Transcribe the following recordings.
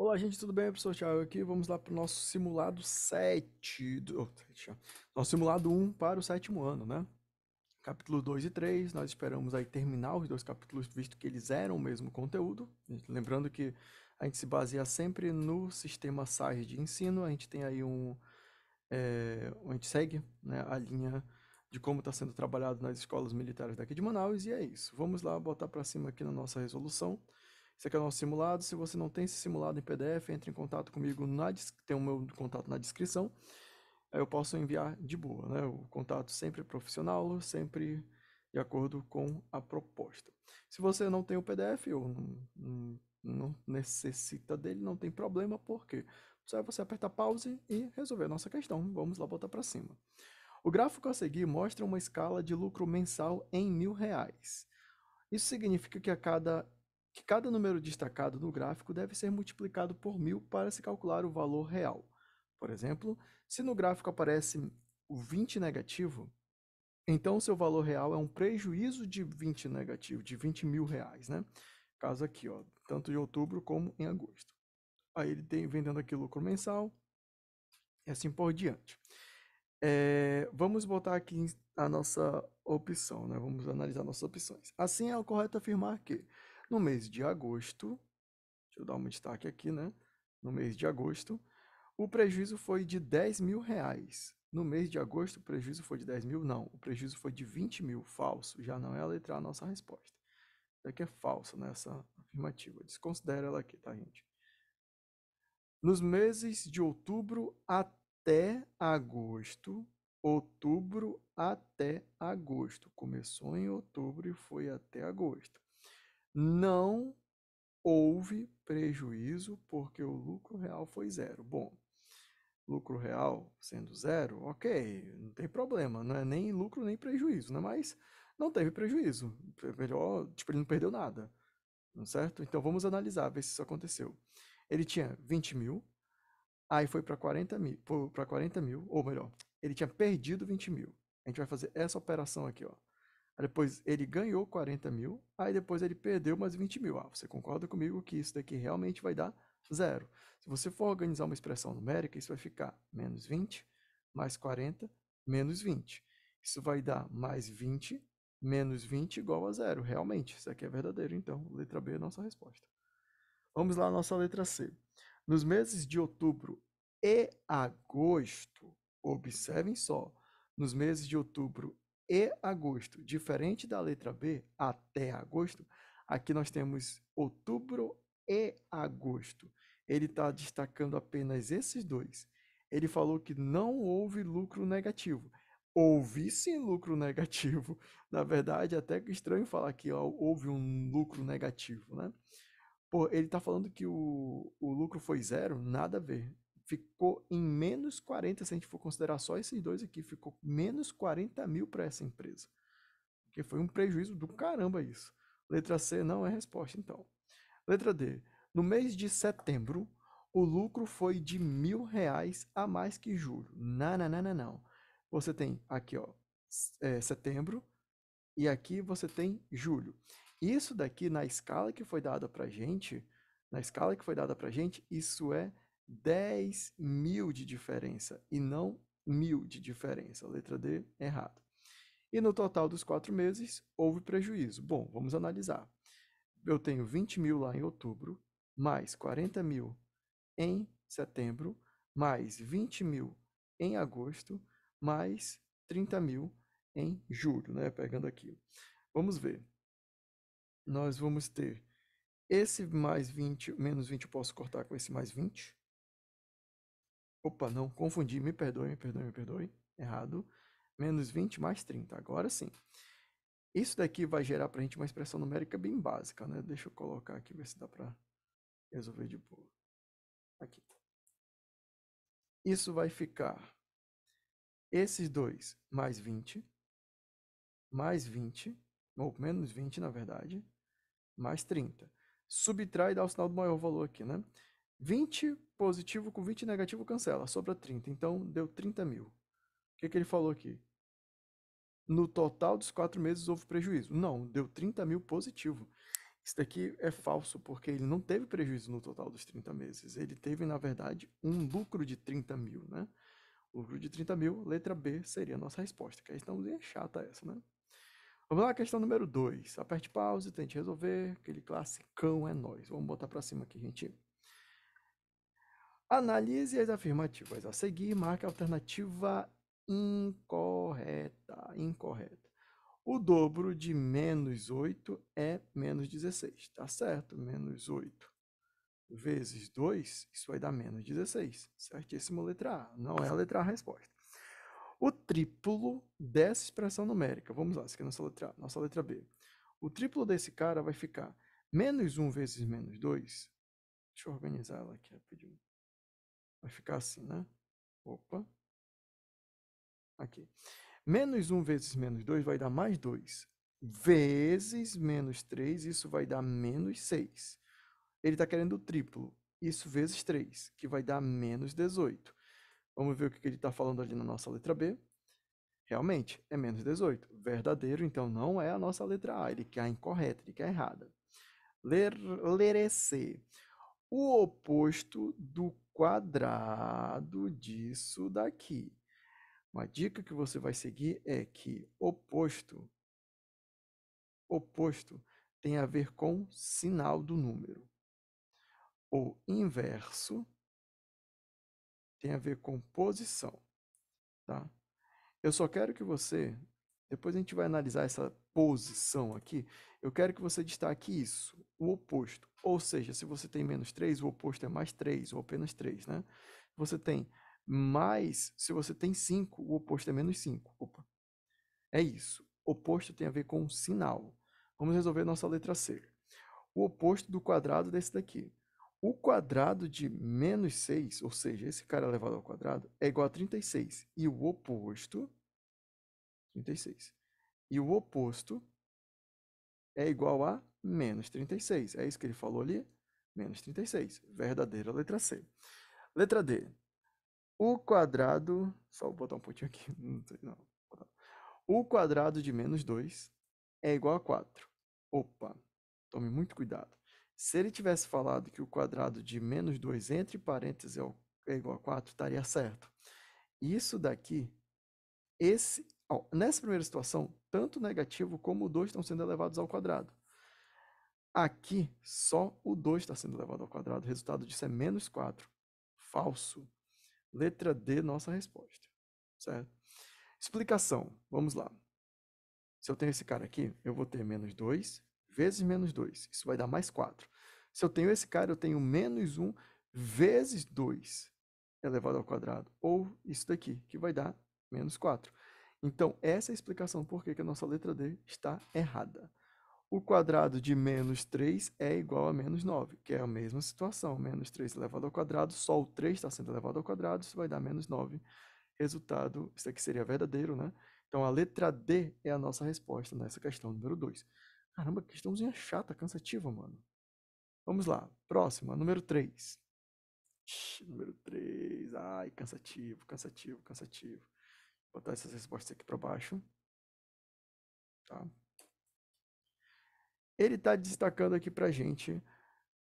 Olá, gente, tudo bem? Eu sou o Thiago aqui. Vamos lá para o nosso simulado 7. Do... Nosso simulado 1 para o sétimo ano, né? Capítulo 2 e 3. Nós esperamos aí terminar os dois capítulos, visto que eles eram o mesmo conteúdo. Lembrando que a gente se baseia sempre no sistema sage de ensino. A gente tem aí um. É, a gente segue né, a linha de como está sendo trabalhado nas escolas militares daqui de Manaus. E é isso. Vamos lá botar para cima aqui na nossa resolução aqui é o nosso simulado? Se você não tem esse simulado em PDF, entre em contato comigo, na, tem o meu contato na descrição. Aí eu posso enviar de boa, né? O contato sempre é profissional, sempre de acordo com a proposta. Se você não tem o PDF ou não, não, não necessita dele, não tem problema, por quê? Só é você apertar pause e resolver a nossa questão. Vamos lá botar para cima. O gráfico a seguir mostra uma escala de lucro mensal em mil reais. Isso significa que a cada Cada número destacado no gráfico deve ser multiplicado por mil para se calcular o valor real. Por exemplo, se no gráfico aparece o 20 negativo, então seu valor real é um prejuízo de 20 negativo, de 20 mil reais, né? Caso aqui, ó, tanto em outubro como em agosto. Aí ele tem vendendo aqui lucro mensal e assim por diante. É, vamos botar aqui a nossa opção, né? Vamos analisar nossas opções. Assim é correto afirmar que no mês de agosto, deixa eu dar um destaque aqui, né? No mês de agosto, o prejuízo foi de 10 mil reais. No mês de agosto, o prejuízo foi de 10 mil? Não, o prejuízo foi de 20 mil. Falso, já não é a letra a nossa resposta. Isso aqui é falso nessa né, afirmativa. Desconsidera ela aqui, tá, gente? Nos meses de outubro até agosto, outubro até agosto. Começou em outubro e foi até agosto não houve prejuízo porque o lucro real foi zero. Bom, lucro real sendo zero, ok, não tem problema, não é nem lucro nem prejuízo, né? Mas não teve prejuízo, é melhor, tipo, ele não perdeu nada, não certo? Então vamos analisar, ver se isso aconteceu. Ele tinha 20 mil, aí foi para 40 mil, para 40 mil, ou melhor, ele tinha perdido 20 mil. A gente vai fazer essa operação aqui, ó. Aí depois ele ganhou 40 mil, aí depois ele perdeu mais 20 mil. Ah, você concorda comigo que isso daqui realmente vai dar zero. Se você for organizar uma expressão numérica, isso vai ficar menos 20 mais 40 menos 20. Isso vai dar mais 20 menos 20 igual a zero. Realmente, isso aqui é verdadeiro. Então, letra B é a nossa resposta. Vamos lá, nossa letra C. Nos meses de outubro e agosto, observem só, nos meses de outubro e agosto. Diferente da letra B, até agosto, aqui nós temos outubro e agosto. Ele está destacando apenas esses dois. Ele falou que não houve lucro negativo. Houve sim lucro negativo. Na verdade, é até que estranho falar que houve um lucro negativo, né? Pô, ele está falando que o, o lucro foi zero, nada a ver ficou em menos 40, se a gente for considerar só esses dois aqui, ficou menos 40 mil para essa empresa. Que foi um prejuízo do caramba isso. Letra C não é resposta, então. Letra D. No mês de setembro, o lucro foi de mil reais a mais que julho. Não, não, não, não, não. Você tem aqui, ó, é, setembro, e aqui você tem julho. Isso daqui, na escala que foi dada para gente, na escala que foi dada para gente, isso é 10 mil de diferença e não mil de diferença. Letra D, errado. E no total dos quatro meses, houve prejuízo. Bom, vamos analisar. Eu tenho 20 mil lá em outubro, mais 40 mil em setembro, mais 20 mil em agosto, mais 30 mil em julho, né? Pegando aqui. Vamos ver. Nós vamos ter esse mais 20, menos 20 eu posso cortar com esse mais 20. Opa, não, confundi, me perdoe, me perdoe, me perdoe. Errado. Menos 20 mais 30, agora sim. Isso daqui vai gerar para a gente uma expressão numérica bem básica, né? Deixa eu colocar aqui, ver se dá para resolver de boa. Aqui. Isso vai ficar esses dois mais 20, mais 20, ou menos 20 na verdade, mais 30. Subtrai e dá o sinal do maior valor aqui, né? 20 positivo com 20 negativo cancela, sobra 30. Então deu 30 mil. O que, que ele falou aqui? No total dos quatro meses houve prejuízo. Não, deu 30 mil positivo. Isso daqui é falso, porque ele não teve prejuízo no total dos 30 meses. Ele teve, na verdade, um lucro de 30 mil, né? Lucro de 30 mil, letra B seria a nossa resposta. Que a questãozinha chata essa, né? Vamos lá, questão número 2. Aperte pause, tente resolver. Aquele classicão é nós. Vamos botar para cima aqui, gente. Analise as afirmativas. A seguir, marque a alternativa incorreta. Incorreta. O dobro de menos 8 é menos 16. Tá certo? Menos 8 vezes 2, isso vai dar menos 16. Certíssimo letra A. Não é a letra A a resposta. O triplo dessa expressão numérica. Vamos lá, essa aqui é a nossa letra, a, nossa letra B. O triplo desse cara vai ficar menos 1 vezes menos 2. Deixa eu organizar ela aqui rapidinho. Vai ficar assim, né? Opa. Aqui. Menos 1 vezes menos 2 vai dar mais 2. Vezes menos 3, isso vai dar menos 6. Ele está querendo o triplo. Isso vezes 3, que vai dar menos 18. Vamos ver o que ele está falando ali na nossa letra B. Realmente, é menos 18. Verdadeiro, então, não é a nossa letra A. Ele quer a incorreta, ele quer a errada. Ler, lerece. É o oposto do quadrado disso daqui. Uma dica que você vai seguir é que oposto oposto tem a ver com sinal do número. O inverso tem a ver com posição, tá? Eu só quero que você, depois a gente vai analisar essa posição aqui, eu quero que você destaque isso o oposto. Ou seja, se você tem menos 3, o oposto é mais 3, ou apenas 3, né? Você tem mais, se você tem 5, o oposto é menos 5. Opa. É isso. Oposto tem a ver com sinal. Vamos resolver nossa letra C. O oposto do quadrado desse daqui. O quadrado de menos 6, ou seja, esse cara elevado é ao quadrado, é igual a 36. E o oposto. 36. E o oposto é igual a menos 36. É isso que ele falou ali? Menos 36. Verdadeira letra C. Letra D. O quadrado. Só vou botar um pontinho aqui. Não sei, não. O quadrado de menos 2 é igual a 4. Opa, tome muito cuidado. Se ele tivesse falado que o quadrado de menos 2 entre parênteses é, é igual a 4, estaria certo. Isso daqui, esse, ó, nessa primeira situação, tanto o negativo como o 2 estão sendo elevados ao quadrado. Aqui, só o 2 está sendo elevado ao quadrado. O resultado disso é menos 4. Falso. Letra D, nossa resposta. Certo? Explicação. Vamos lá. Se eu tenho esse cara aqui, eu vou ter menos 2 vezes menos 2. Isso vai dar mais 4. Se eu tenho esse cara, eu tenho menos 1 vezes 2 elevado é ao quadrado. Ou isso daqui, que vai dar menos 4. Então, essa é a explicação por que, que a nossa letra D está errada. O quadrado de menos 3 é igual a menos 9, que é a mesma situação. Menos 3 elevado ao quadrado, só o 3 está sendo elevado ao quadrado, isso vai dar menos 9. Resultado, isso aqui seria verdadeiro, né? Então, a letra D é a nossa resposta nessa questão número 2. Caramba, questãozinha chata, cansativa, mano. Vamos lá, próxima, número 3. número 3, ai, cansativo, cansativo, cansativo. Vou botar essas respostas aqui para baixo. Tá? Ele está destacando aqui para a gente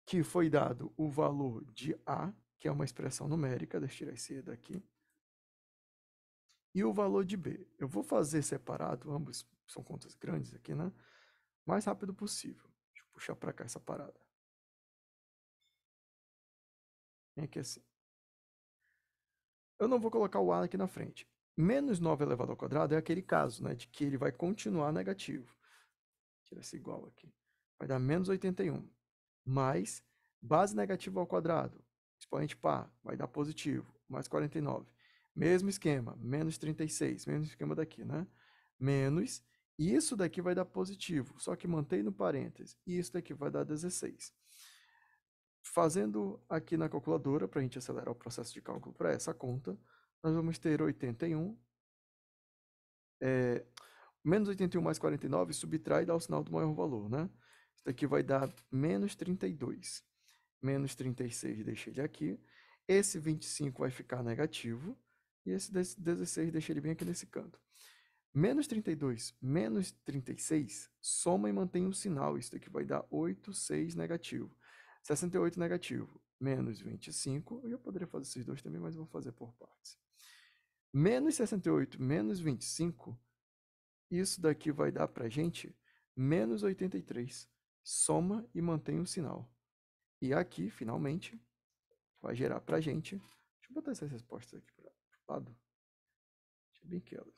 que foi dado o valor de A, que é uma expressão numérica, deixa eu tirar esse E daqui, e o valor de B. Eu vou fazer separado, ambos são contas grandes aqui, né? Mais rápido possível. Deixa eu puxar para cá essa parada. Vem aqui assim. Eu não vou colocar o A aqui na frente. Menos 9 elevado ao quadrado é aquele caso, né? De que ele vai continuar negativo. Tira esse igual aqui. Vai dar menos 81. Mais base negativa ao quadrado. Expoente par. Vai dar positivo. Mais 49. Mesmo esquema. Menos 36. Mesmo esquema daqui, né? Menos. Isso daqui vai dar positivo. Só que mantém no parênteses. E isso daqui vai dar 16 fazendo aqui na calculadora, para a gente acelerar o processo de cálculo para essa conta, nós vamos ter 81 é, Menos 81 mais 49, subtrai e dá o sinal do maior valor, né? Isso aqui vai dar menos 32. Menos 36, deixei ele aqui. Esse 25 vai ficar negativo. E esse 16, deixei ele bem aqui nesse canto. Menos 32, menos 36, soma e mantém o um sinal. Isso aqui vai dar 8, 6 negativo. 68 negativo, menos 25. Eu poderia fazer esses dois também, mas vou fazer por partes. Menos 68, menos 25 isso daqui vai dar para gente menos 83. Soma e mantém o sinal. E aqui, finalmente, vai gerar para gente. Deixa eu botar essas respostas aqui para o lado. Deixa bem que elas.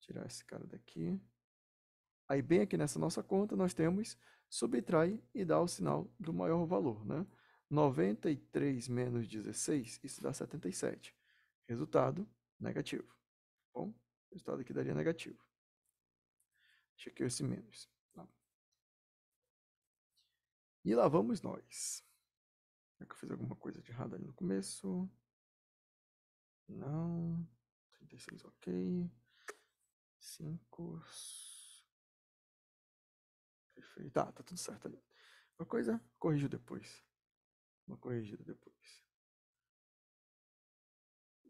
Tirar esse cara daqui. Aí, bem aqui nessa nossa conta, nós temos subtrai e dá o sinal do maior valor, né? 93 menos 16, isso dá 77. Resultado negativo. Tá bom? O resultado aqui daria negativo. Deixa aqui esse menos. E lá vamos nós. Será que eu fiz alguma coisa de errado ali no começo? Não. 36, ok. 5. Perfeito. Tá, tá tudo certo ali. Uma coisa, corrigiu depois. Uma corrigida depois.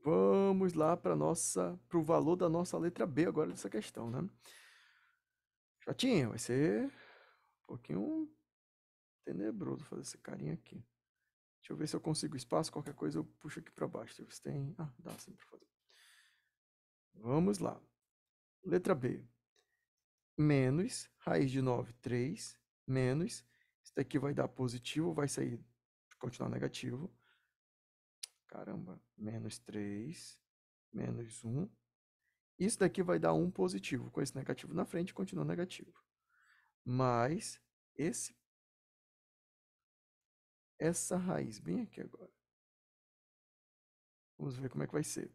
Vamos lá para nossa para o valor da nossa letra B agora dessa questão, né? Chatinho, vai ser um pouquinho tenebroso fazer esse carinha aqui. Deixa eu ver se eu consigo espaço, qualquer coisa eu puxo aqui para baixo. Deixa eu ver se tem, ah, dá sim para fazer. Vamos lá. Letra B. Menos raiz de 9, 3, menos isso daqui vai dar positivo, vai sair continuar negativo Caramba, menos 3, menos 1. Isso daqui vai dar 1 positivo, com esse negativo na frente, continua negativo. Mais esse essa raiz bem aqui agora. Vamos ver como é que vai ser.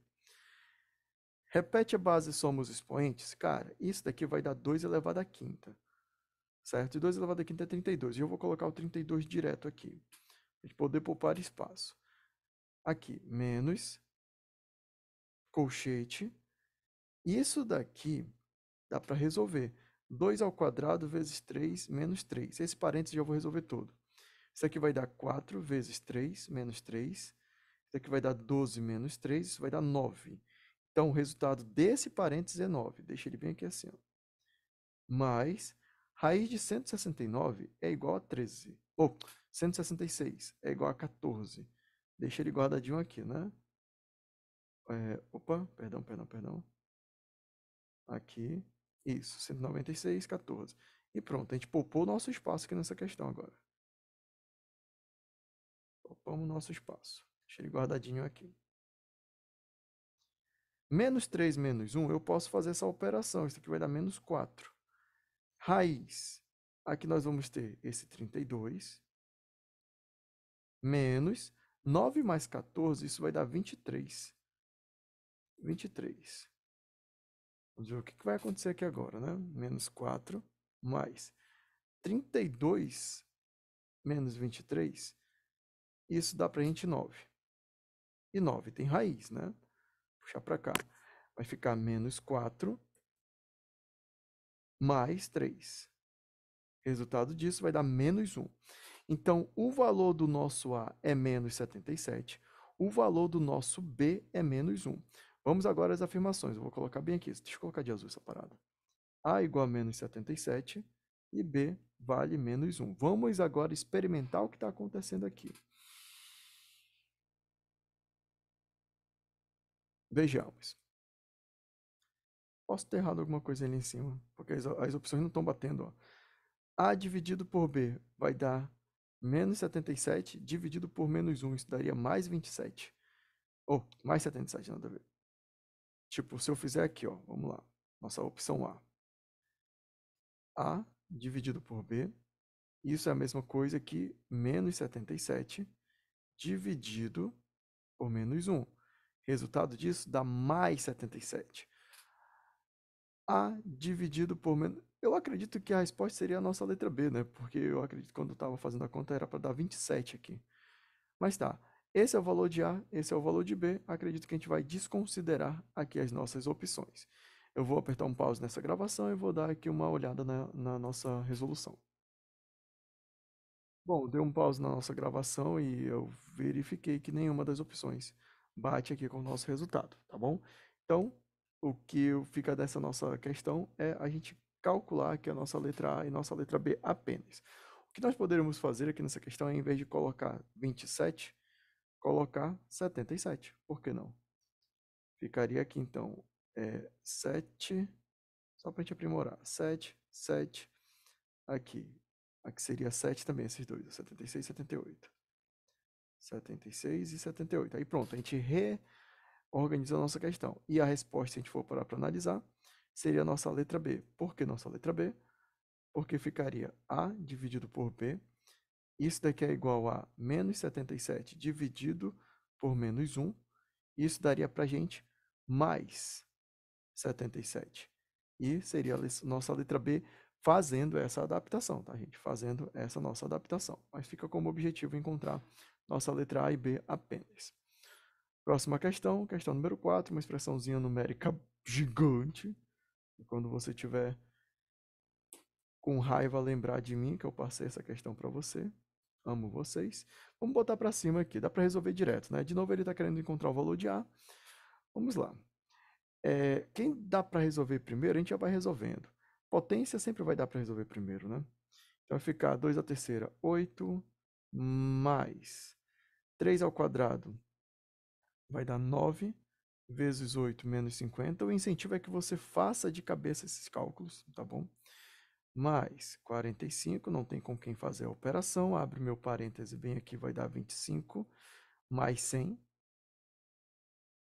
Repete a base soma os expoentes. Cara, isso daqui vai dar 2 elevado à quinta. Certo? E 2 elevado à quinta é 32. E eu vou colocar o 32 direto aqui. Para poder poupar espaço aqui, menos colchete. Isso daqui dá para resolver. 2 ao quadrado vezes 3 menos 3. Esse parênteses eu vou resolver todo. Isso aqui vai dar 4 vezes 3 menos 3. Isso aqui vai dar 12 menos 3. Isso vai dar 9. Então, o resultado desse parênteses é 9. Deixa ele bem aqui assim. Ó. Mais raiz de 169 é igual a 13. Ou, oh, 166 é igual a 14. Deixa ele guardadinho aqui, né? É, opa, perdão, perdão, perdão. Aqui. Isso, 196, 14. E pronto, a gente poupou o nosso espaço aqui nessa questão agora. Poupamos o nosso espaço. Deixa ele guardadinho aqui. Menos 3 menos 1, eu posso fazer essa operação. Isso aqui vai dar menos 4. Raiz. Aqui nós vamos ter esse 32 menos 9 mais 14, isso vai dar 23. 23. Vamos ver o que vai acontecer aqui agora, né? Menos 4 mais 32 menos 23. Isso dá para a gente 9. E 9 tem raiz, né? Puxar para cá. Vai ficar menos 4 mais 3. Resultado disso vai dar menos 1. Então, o valor do nosso A é menos 77, o valor do nosso B é menos 1. Vamos agora às afirmações. Eu vou colocar bem aqui. Deixa eu colocar de azul essa parada. A igual a menos 77 e B vale menos 1. Vamos agora experimentar o que está acontecendo aqui. Vejamos. Posso ter errado alguma coisa ali em cima, porque as, as opções não estão batendo. Ó. A dividido por B vai dar menos 77 dividido por menos 1, isso daria mais 27. Ou, oh, mais 77, nada a ver. Tipo, se eu fizer aqui, ó, vamos lá. Nossa opção A. A dividido por B. Isso é a mesma coisa que menos 77 dividido por menos 1. Resultado disso dá mais 77. A dividido por menos. Eu acredito que a resposta seria a nossa letra B, né? Porque eu acredito que quando eu estava fazendo a conta era para dar 27 aqui. Mas tá, esse é o valor de A, esse é o valor de B. Acredito que a gente vai desconsiderar aqui as nossas opções. Eu vou apertar um pause nessa gravação e vou dar aqui uma olhada na, na nossa resolução. Bom, dei um pause na nossa gravação e eu verifiquei que nenhuma das opções bate aqui com o nosso resultado, tá bom? Então, o que fica dessa nossa questão é a gente calcular aqui a nossa letra A e nossa letra B apenas. O que nós poderíamos fazer aqui nessa questão é, em vez de colocar 27, colocar 77. Por que não? Ficaria aqui, então, é, 7, só para a gente aprimorar, 7, 7, aqui. Aqui seria 7 também, esses dois, 76 e 78. 76 e 78. Aí pronto, a gente reorganiza a nossa questão. E a resposta, se a gente for parar para analisar, seria a nossa letra B. Por que nossa letra B? Porque ficaria A dividido por B. Isso daqui é igual a menos 77 dividido por menos 1. Isso daria para a gente mais 77. E seria a nossa letra B fazendo essa adaptação, tá, gente? Fazendo essa nossa adaptação. Mas fica como objetivo encontrar nossa letra A e B apenas. Próxima questão, questão número 4, uma expressãozinha numérica gigante. E quando você tiver com raiva lembrar de mim que eu passei essa questão para você, amo vocês. Vamos botar para cima aqui, dá para resolver direto, né? De novo ele está querendo encontrar o valor de A. Vamos lá. É, quem dá para resolver primeiro, a gente já vai resolvendo. Potência sempre vai dar para resolver primeiro, né? Então vai ficar 2 à terceira, 8 mais 3 ao quadrado vai dar 9 vezes 8 menos 50, o incentivo é que você faça de cabeça esses cálculos, tá bom? Mais 45, não tem com quem fazer a operação, abre meu parêntese bem aqui, vai dar 25, mais 100,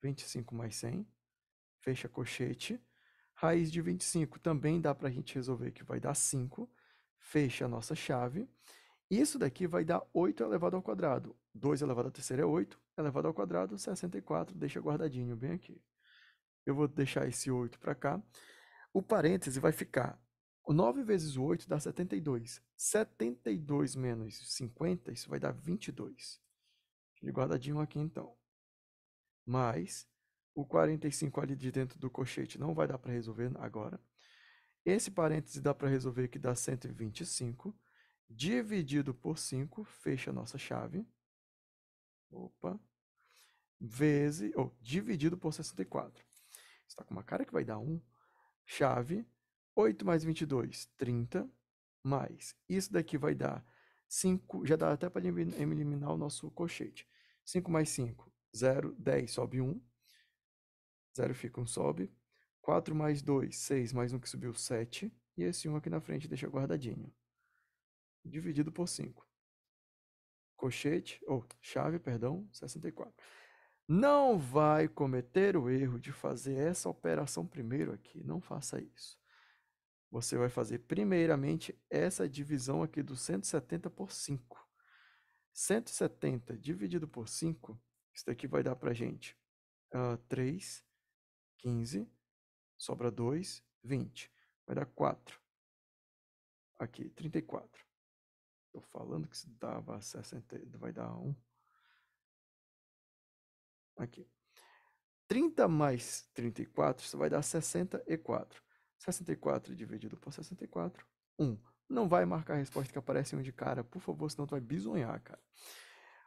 25 mais 100, fecha cochete, raiz de 25 também dá para a gente resolver que vai dar 5, fecha a nossa chave, isso daqui vai dar 8 elevado ao quadrado, 2 elevado à terceira é 8, elevado ao quadrado, 64, deixa guardadinho bem aqui. Eu vou deixar esse 8 para cá. O parêntese vai ficar 9 vezes 8 dá 72. 72 menos 50, isso vai dar 22. Ele guardadinho aqui então. Mais o 45 ali de dentro do cochete não vai dar para resolver agora. Esse parêntese dá para resolver que dá 125. Dividido por 5, fecha a nossa chave vezes, ou dividido por 64. Está com uma cara que vai dar 1. Chave, 8 mais 22, 30, mais. Isso daqui vai dar 5, já dá até para eliminar o nosso colchete. 5 mais 5, 0, 10, sobe 1. 0 fica 1, sobe. 4 mais 2, 6, mais 1 que subiu 7. E esse 1 aqui na frente deixa guardadinho. Dividido por 5. Colchete, ou oh, chave, perdão, 64 não vai cometer o erro de fazer essa operação primeiro aqui. Não faça isso. Você vai fazer primeiramente essa divisão aqui do 170 por 5. 170 dividido por 5, isso daqui vai dar para a gente uh, 3, 15, sobra 2, 20. Vai dar 4. Aqui, 34. Estou falando que isso dava 60, vai dar 1. Aqui. 30 mais 34, isso vai dar 64. 64 dividido por 64, 1. Não vai marcar a resposta que aparece um de cara, por favor, senão tu vai bizonhar, cara.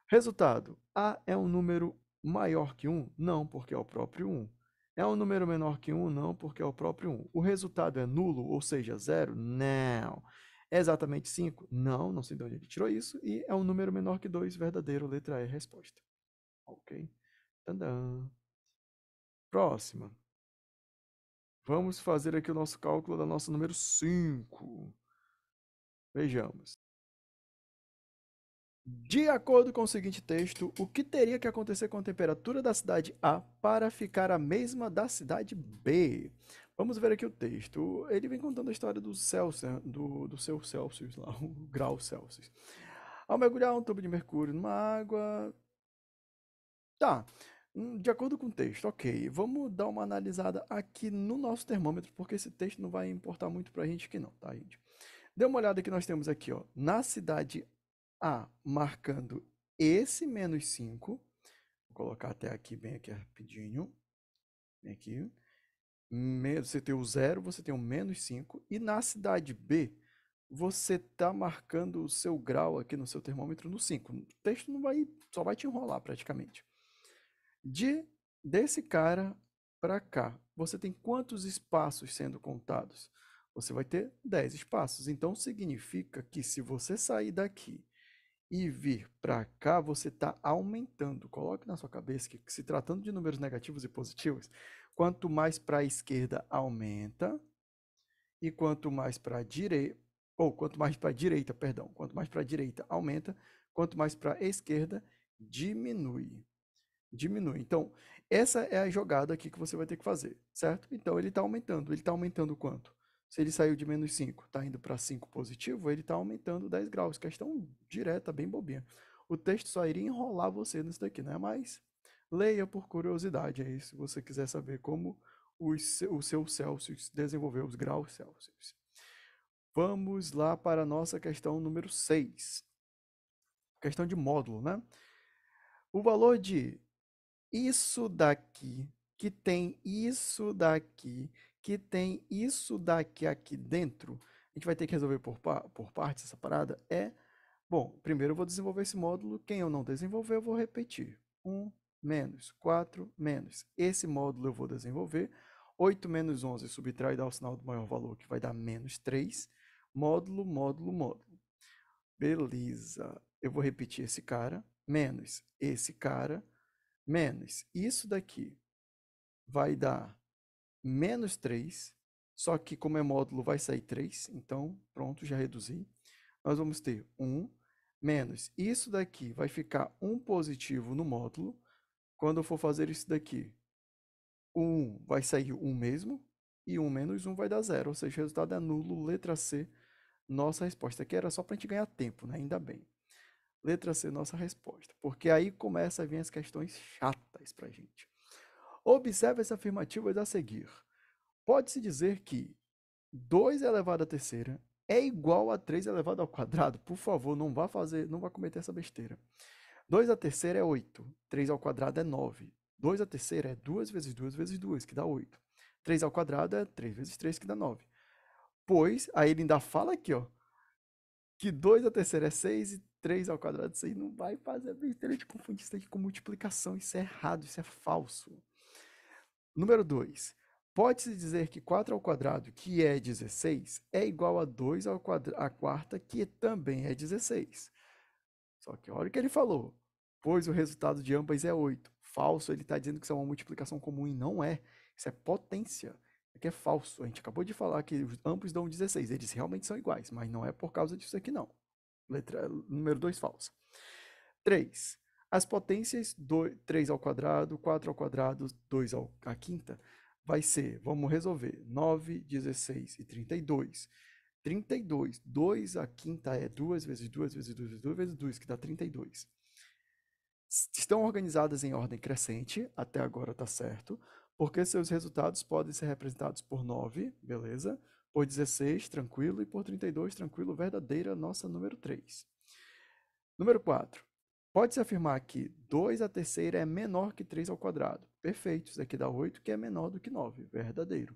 Resultado: A é um número maior que 1? Não, porque é o próprio 1. É um número menor que 1? Não, porque é o próprio 1. O resultado é nulo, ou seja, zero? Não. É exatamente 5? Não, não sei de onde ele tirou isso. E é um número menor que 2, verdadeiro, letra E, resposta. Ok? Tadã. Próxima. Vamos fazer aqui o nosso cálculo da nossa número 5. Vejamos. De acordo com o seguinte texto, o que teria que acontecer com a temperatura da cidade A para ficar a mesma da cidade B? Vamos ver aqui o texto. Ele vem contando a história do Celsius, do, do seu Celsius lá, o grau Celsius. Ao mergulhar um tubo de mercúrio numa água. Tá. Hum, de acordo com o texto, ok. Vamos dar uma analisada aqui no nosso termômetro, porque esse texto não vai importar muito para a gente que não, tá, gente? Dê uma olhada que nós temos aqui, ó. Na cidade A, marcando esse menos 5. Vou colocar até aqui, bem aqui rapidinho. Bem aqui. Você tem o zero, você tem o menos 5. E na cidade B, você tá marcando o seu grau aqui no seu termômetro no 5. O texto não vai, só vai te enrolar praticamente. De desse cara para cá, você tem quantos espaços sendo contados? Você vai ter 10 espaços. Então significa que se você sair daqui e vir para cá, você está aumentando. Coloque na sua cabeça que, se tratando de números negativos e positivos, quanto mais para a esquerda aumenta, e quanto mais para a direita, ou quanto mais para a direita, perdão, quanto mais para a direita aumenta, quanto mais para a esquerda diminui diminui. Então, essa é a jogada aqui que você vai ter que fazer, certo? Então, ele está aumentando. Ele está aumentando quanto? Se ele saiu de menos 5, está indo para 5 positivo, ele está aumentando 10 graus. Questão direta, bem bobinha. O texto só iria enrolar você nisso daqui, né? Mas leia por curiosidade aí, se você quiser saber como o seu Celsius desenvolveu os graus Celsius. Vamos lá para a nossa questão número 6. Questão de módulo, né? O valor de isso daqui, que tem isso daqui, que tem isso daqui aqui dentro, a gente vai ter que resolver por, por partes essa parada, é, bom, primeiro eu vou desenvolver esse módulo, quem eu não desenvolver eu vou repetir. 1 menos 4 menos, esse módulo eu vou desenvolver, 8 menos 11 subtrai dá o sinal do maior valor, que vai dar menos 3, módulo, módulo, módulo. Beleza, eu vou repetir esse cara, menos esse cara, menos isso daqui vai dar menos 3, só que como é módulo vai sair 3, então pronto, já reduzi. Nós vamos ter 1 menos isso daqui vai ficar 1 positivo no módulo. Quando eu for fazer isso daqui, 1 vai sair 1 mesmo e 1 menos 1 vai dar 0, ou seja, o resultado é nulo, letra C, nossa resposta. Aqui era só para a gente ganhar tempo, né? ainda bem letra C, nossa resposta. Porque aí começa a vir as questões chatas para a gente. Observe as afirmativas a seguir. Pode-se dizer que 2 elevado à terceira é igual a 3 elevado ao quadrado? Por favor, não vá fazer, não vá cometer essa besteira. 2 à terceira é 8, 3 ao quadrado é 9. 2 à terceira é 2 vezes 2 vezes 2, que dá 8. 3 ao quadrado é 3 vezes 3, que dá 9. Pois, aí ele ainda fala aqui, ó, que 2 à terceira é 6 e 3 ao quadrado, isso aí não vai fazer besteira de confundir isso aqui com multiplicação. Isso é errado, isso é falso. Número 2. Pode-se dizer que 4 ao quadrado, que é 16, é igual a 2 ao quadrado, a quarta, que também é 16. Só que olha o que ele falou. Pois o resultado de ambas é 8. Falso, ele está dizendo que isso é uma multiplicação comum e não é. Isso é potência. É que é falso. A gente acabou de falar que ambos dão 16. Eles realmente são iguais, mas não é por causa disso aqui, não. Letra número 2, falsa. 3. As potências 2, 3 ao quadrado, 4 ao quadrado, 2 ao, à quinta, vai ser, vamos resolver, 9, 16 e 32. 32, 2 à quinta é 2 vezes 2 vezes 2 vezes 2 vezes 2, que dá 32. Estão organizadas em ordem crescente, até agora está certo, porque seus resultados podem ser representados por 9, beleza? por 16, tranquilo, e por 32, tranquilo, verdadeira nossa número 3. Número 4. Pode-se afirmar que 2 à terceira é menor que 3 ao quadrado. Perfeito, isso aqui dá 8, que é menor do que 9. Verdadeiro.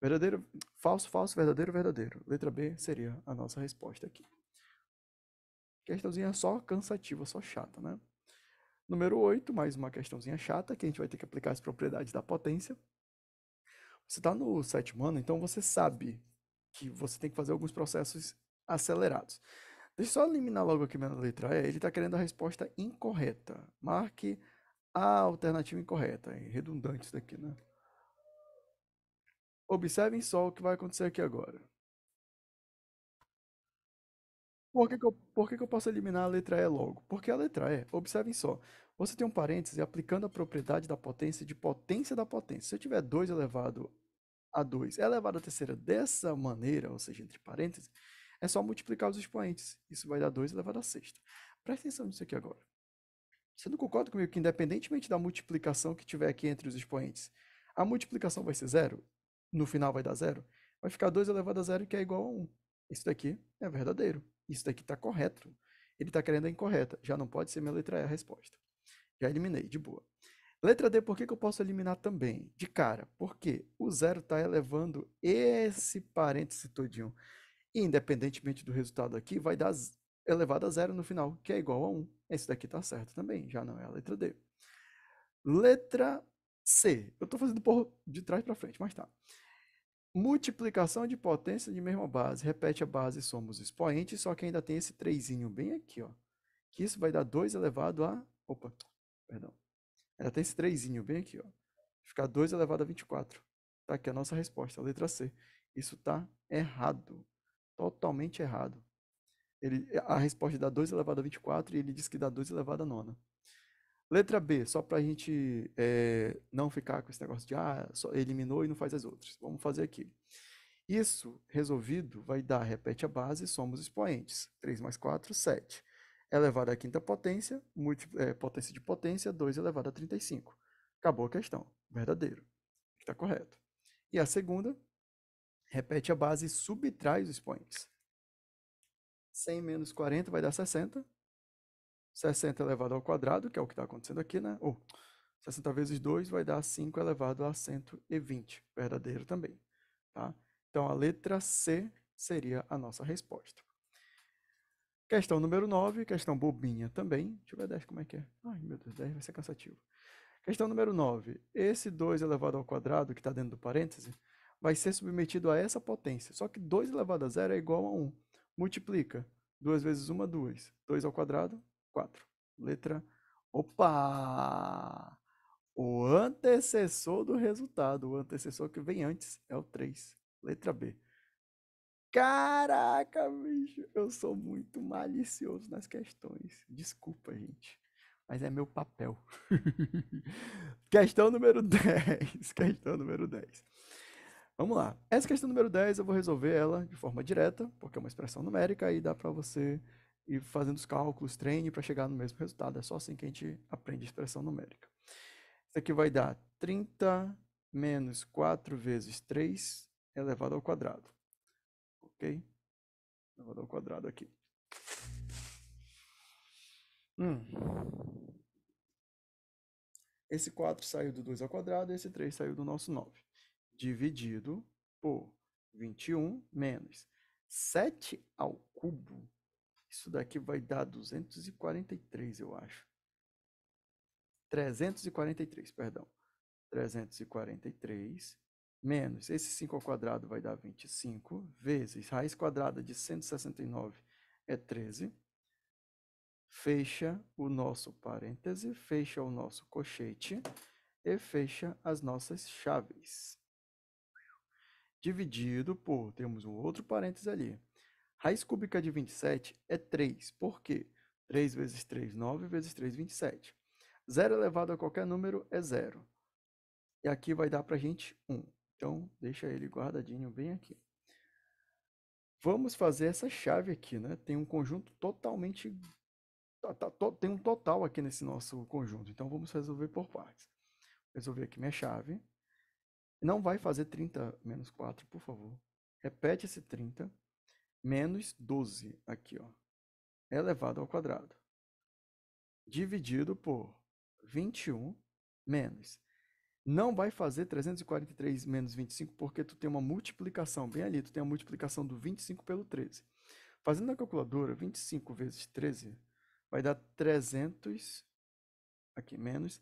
Verdadeiro, falso, falso, verdadeiro, verdadeiro. Letra B seria a nossa resposta aqui. Questãozinha só cansativa, só chata, né? Número 8, mais uma questãozinha chata, que a gente vai ter que aplicar as propriedades da potência. Você está no sétimo ano, então você sabe que você tem que fazer alguns processos acelerados. Deixa eu só eliminar logo aqui minha letra E. É, ele está querendo a resposta incorreta. Marque a alternativa incorreta. É redundante isso daqui, né? Observem só o que vai acontecer aqui agora. Por que, que, eu, por que, que eu posso eliminar a letra E logo? Porque a letra E, observem só, você tem um parêntese aplicando a propriedade da potência de potência da potência. Se eu tiver 2 elevado a 2 é elevado à terceira dessa maneira, ou seja, entre parênteses, é só multiplicar os expoentes. Isso vai dar 2 elevado à sexta. Presta atenção nisso aqui agora. Você não concorda comigo que, independentemente da multiplicação que tiver aqui entre os expoentes, a multiplicação vai ser zero? No final vai dar zero? Vai ficar 2 elevado a zero, que é igual a 1. Um. Isso daqui é verdadeiro. Isso daqui está correto. Ele está querendo a incorreta. Já não pode ser minha letra E a resposta. Já eliminei, de boa. Letra D, por que, que eu posso eliminar também? De cara, porque o zero está elevando esse parêntese todinho. Independentemente do resultado aqui, vai dar elevado a zero no final, que é igual a 1. Esse daqui está certo também, já não é a letra D. Letra C. Eu estou fazendo por de trás para frente, mas tá. Multiplicação de potência de mesma base. Repete a base e os expoentes, só que ainda tem esse 3 bem aqui, ó. Que isso vai dar 2 elevado a. Opa, perdão. Ela tem esse 3 bem aqui, ó. Ficar 2 elevado a 24. Tá aqui a nossa resposta, a letra C. Isso tá errado. Totalmente errado. Ele, a resposta dá 2 elevado a 24 e ele diz que dá 2 elevado a 9. Letra B, só para a gente é, não ficar com esse negócio de ah, só eliminou e não faz as outras. Vamos fazer aqui. Isso resolvido vai dar, repete a base, somos expoentes. 3 mais 4, 7 elevado à quinta potência, é, potência de potência, 2 elevado a 35. Acabou a questão. Verdadeiro. Está correto. E a segunda, repete a base e subtrai os expoentes. 100 menos 40 vai dar 60. 60 elevado ao quadrado, que é o que está acontecendo aqui, né? Ou 60 vezes 2 vai dar 5 elevado a 120. Verdadeiro também. Tá? Então, a letra C seria a nossa resposta. Questão número 9, questão bobinha também. Deixa eu ver 10 como é que é. Ai, meu Deus, 10 vai ser cansativo. Questão número 9. Esse 2 elevado ao quadrado, que está dentro do parêntese, vai ser submetido a essa potência. Só que 2 elevado a zero é igual a 1. Multiplica. 2 vezes 1, 2. 2 ao quadrado, 4. Letra. Opa! O antecessor do resultado, o antecessor que vem antes é o 3. Letra B. Caraca, bicho, eu sou muito malicioso nas questões. Desculpa, gente. Mas é meu papel. questão número 10. Questão número 10. Vamos lá. Essa questão número 10 eu vou resolver ela de forma direta, porque é uma expressão numérica e dá para você ir fazendo os cálculos, treine para chegar no mesmo resultado. É só assim que a gente aprende expressão numérica. Isso aqui vai dar 30 menos 4 vezes 3 elevado ao quadrado. Ok? Eu vou dar o um quadrado aqui. Hum. Esse 4 saiu do 2 ao quadrado, esse 3 saiu do nosso 9. Dividido por 21 menos 7 ao cubo. Isso daqui vai dar 243, eu acho. 343, perdão. 343 menos esse 5 ao quadrado vai dar 25 vezes raiz quadrada de 169 é 13. Fecha o nosso parêntese, fecha o nosso cochete e fecha as nossas chaves. Dividido por, temos um outro parêntese ali. Raiz cúbica de 27 é 3. Por quê? 3 vezes 3, 9 vezes 3, 27. 0 elevado a qualquer número é 0. E aqui vai dar para a gente 1. Então, deixa ele guardadinho bem aqui. Vamos fazer essa chave aqui, né? Tem um conjunto totalmente... Tá, tá, tem um total aqui nesse nosso conjunto. Então, vamos resolver por partes. Resolver aqui minha chave. Não vai fazer 30 menos 4, por favor. Repete esse 30. Menos 12 aqui, ó. É elevado ao quadrado. Dividido por 21 menos não vai fazer 343 menos 25, porque tu tem uma multiplicação bem ali, tu tem a multiplicação do 25 pelo 13. Fazendo na calculadora, 25 vezes 13 vai dar 300, aqui menos,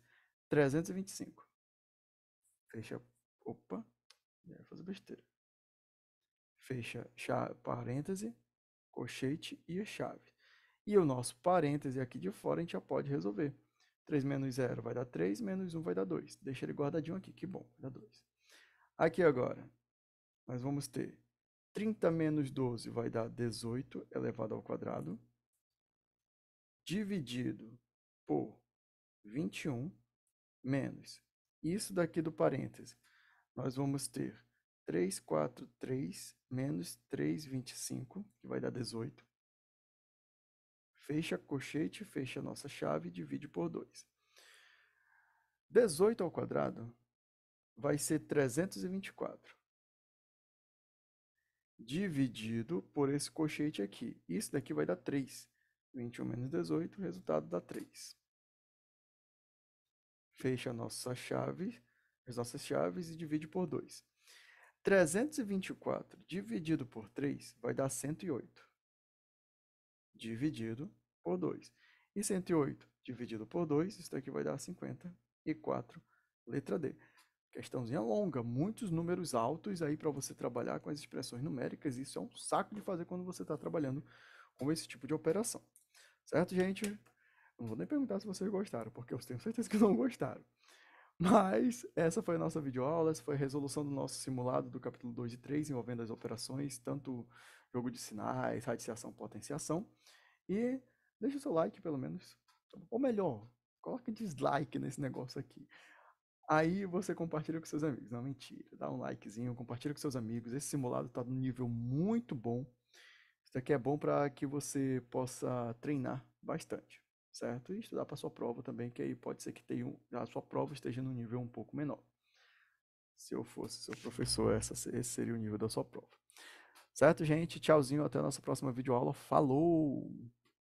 325. Fecha, opa, ia fazer besteira. Fecha chave, parêntese, colchete e a chave. E o nosso parêntese aqui de fora a gente já pode resolver. 3 menos 0 vai dar 3, menos 1 vai dar 2. Deixa ele guardadinho aqui, que bom, vai dar 2. Aqui agora, nós vamos ter 30 menos 12 vai dar 18 elevado ao quadrado, dividido por 21, menos isso daqui do parêntese. Nós vamos ter 3, 4, 3, menos 3, 25, que vai dar 18, fecha cochete, fecha a nossa chave e divide por 2. 18 ao quadrado vai ser 324. Dividido por esse cochete aqui. Isso daqui vai dar 3. 21 menos 18, o resultado dá 3. Fecha a nossa chave, as nossas chaves e divide por 2. 324 dividido por 3 vai dar 108. Dividido por 2. E 108 dividido por 2, isso aqui vai dar 54, letra D. Questãozinha longa, muitos números altos aí para você trabalhar com as expressões numéricas. Isso é um saco de fazer quando você está trabalhando com esse tipo de operação. Certo, gente? Não vou nem perguntar se vocês gostaram, porque eu tenho certeza que não gostaram. Mas essa foi a nossa videoaula, essa foi a resolução do nosso simulado do capítulo 2 e 3, envolvendo as operações, tanto jogo de sinais, radiciação, potenciação. E Deixa o seu like, pelo menos. Ou melhor, coloca dislike nesse negócio aqui. Aí você compartilha com seus amigos. Não, mentira. Dá um likezinho, compartilha com seus amigos. Esse simulado está num nível muito bom. Isso aqui é bom para que você possa treinar bastante, certo? E estudar para sua prova também, que aí pode ser que tenha um, a sua prova esteja num nível um pouco menor. Se eu fosse seu professor, essa, esse seria o nível da sua prova. Certo, gente? Tchauzinho, até a nossa próxima videoaula. Falou!